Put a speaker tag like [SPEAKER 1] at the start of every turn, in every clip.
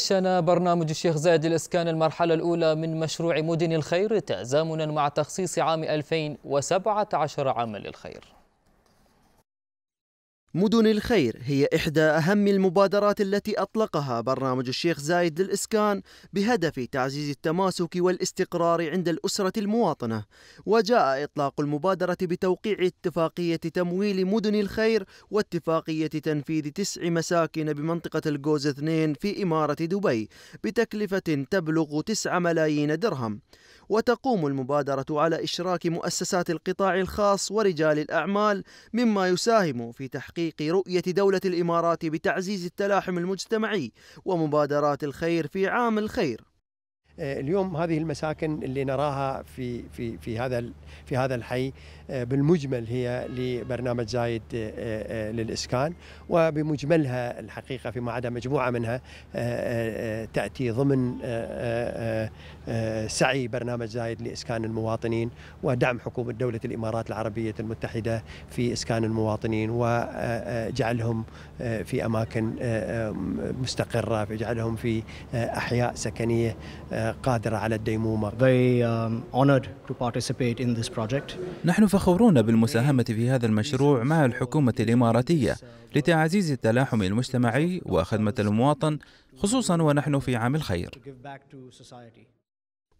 [SPEAKER 1] شن برنامج الشيخ زايد الإسكان المرحلة الأولى من مشروع مدن الخير تزامنا مع تخصيص عام 2017 عاما للخير مدن الخير هي إحدى أهم المبادرات التي أطلقها برنامج الشيخ زايد للإسكان بهدف تعزيز التماسك والاستقرار عند الأسرة المواطنة وجاء إطلاق المبادرة بتوقيع اتفاقية تمويل مدن الخير واتفاقية تنفيذ تسع مساكن بمنطقة الجوز 2 في إمارة دبي بتكلفة تبلغ 9 ملايين درهم وتقوم المبادرة على إشراك مؤسسات القطاع الخاص ورجال الأعمال مما يساهم في تحقيق رؤية دولة الإمارات بتعزيز التلاحم المجتمعي ومبادرات
[SPEAKER 2] الخير في عام الخير آه، اليوم هذه المساكن اللي نراها في في في هذا في هذا الحي آه، بالمجمل هي لبرنامج زايد آه، للاسكان وبمجملها الحقيقه فيما عدا مجموعه منها تاتي ضمن سعي برنامج زايد لاسكان المواطنين ودعم حكومه دوله الامارات العربيه المتحده في اسكان المواطنين وجعلهم في اماكن مستقره وجعلهم في احياء سكنيه قادرة على الديمومة. Um, honored to participate in this project.
[SPEAKER 1] نحن فخورون بالمساهمة في هذا المشروع مع الحكومة الإماراتية لتعزيز التلاحم المجتمعي وخدمة المواطن خصوصا
[SPEAKER 2] ونحن في عام الخير.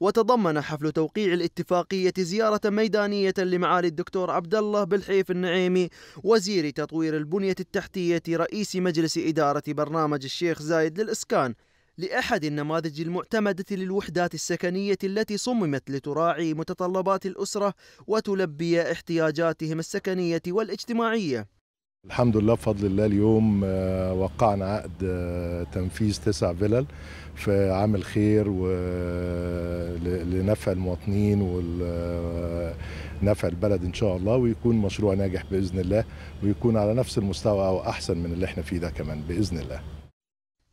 [SPEAKER 1] وتضمن حفل توقيع الاتفاقية زيارة ميدانية لمعالي الدكتور عبد الله بالحيف النعيمي وزير تطوير البنية التحتية رئيس مجلس إدارة برنامج الشيخ زايد للإسكان لأحد النماذج المعتمدة للوحدات السكنية التي صممت لتراعي متطلبات الأسرة وتلبي احتياجاتهم السكنية والاجتماعية
[SPEAKER 3] الحمد لله بفضل الله اليوم آه، وقعنا عقد آه، تنفيذ تسع فلل في عام الخير آه، لنفع المواطنين ونفع البلد ان شاء الله ويكون مشروع ناجح باذن الله ويكون على نفس المستوى او احسن من اللي احنا فيه ده كمان باذن الله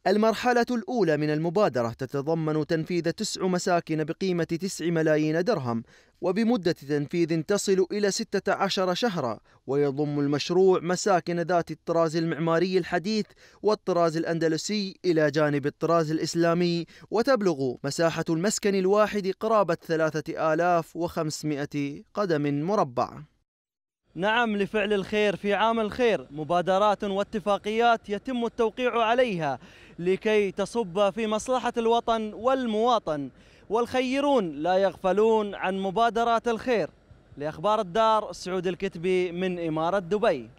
[SPEAKER 1] المرحلة الأولى من المبادرة تتضمن تنفيذ تسع مساكن بقيمة 9 ملايين درهم وبمدة تنفيذ تصل إلى 16 شهرا ويضم المشروع مساكن ذات الطراز المعماري الحديث والطراز الأندلسي إلى جانب الطراز الإسلامي وتبلغ مساحة المسكن الواحد قرابة 3500 قدم مربع نعم لفعل الخير في عام الخير مبادرات واتفاقيات يتم التوقيع عليها لكي تصب في مصلحة الوطن والمواطن والخيرون لا يغفلون عن مبادرات الخير لأخبار الدار سعود الكتبي من إمارة دبي